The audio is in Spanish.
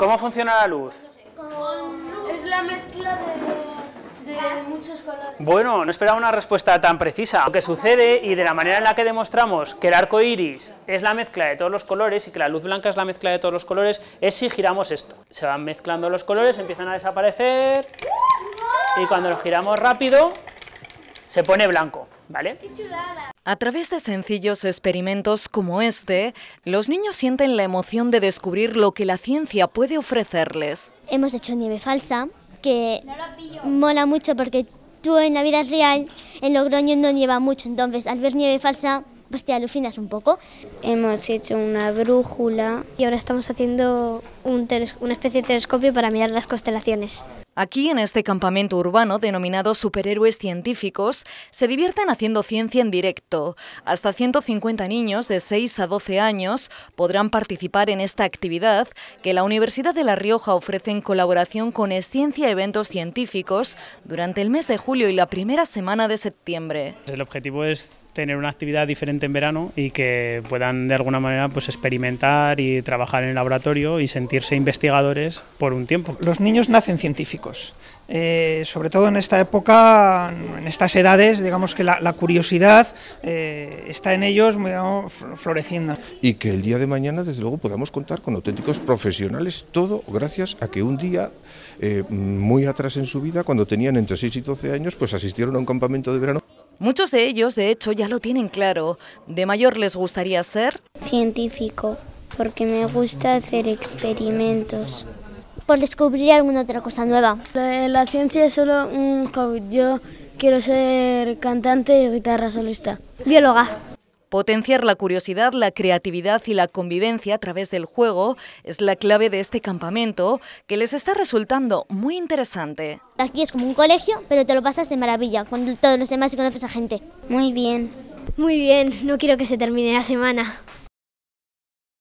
¿Cómo funciona la luz? Es la mezcla de, muchos colores. Bueno, no esperaba una respuesta tan precisa. Lo que sucede y de la manera en la que demostramos que el arco iris es la mezcla de todos los colores y que la luz blanca es la mezcla de todos los colores es si giramos esto. Se van mezclando los colores, empiezan a desaparecer y cuando lo giramos rápido se pone blanco. A través de sencillos experimentos como este, los niños sienten la emoción de descubrir lo que la ciencia puede ofrecerles. Hemos hecho nieve falsa, que mola mucho porque tú en la vida real, en Logroño no nieva mucho, entonces al ver nieve falsa, pues te alucinas un poco. Hemos hecho una brújula y ahora estamos haciendo una especie de telescopio para mirar las constelaciones. Aquí, en este campamento urbano denominado Superhéroes Científicos, se divierten haciendo ciencia en directo. Hasta 150 niños de 6 a 12 años podrán participar en esta actividad que la Universidad de La Rioja ofrece en colaboración con Esciencia Eventos Científicos durante el mes de julio y la primera semana de septiembre. El objetivo es tener una actividad diferente en verano y que puedan de alguna manera pues, experimentar y trabajar en el laboratorio y sentirse investigadores por un tiempo. Los niños nacen científicos eh, sobre todo en esta época, en estas edades, digamos que la, curiosidad eh, está en ellos floreciendo. Y que el día de mañana, desde luego, podamos contar con auténticos profesionales, todo gracias a que un día, eh, muy atrás en su vida, cuando tenían entre 6 y 12 años, pues asistieron a un campamento de verano. Muchos de ellos, de hecho, ya lo tienen claro. De mayor les gustaría ser... Científico, porque me gusta hacer experimentos por descubrir alguna otra cosa nueva. La ciencia es solo un hobby. Yo quiero ser cantante y guitarra solista. Bióloga. Potenciar la curiosidad, la creatividad y la convivencia a través del juego es la clave de este campamento que les está resultando muy interesante. Aquí es como un colegio, pero te lo pasas de maravilla con todos los demás y con esa gente. Muy bien. Muy bien, no quiero que se termine la semana.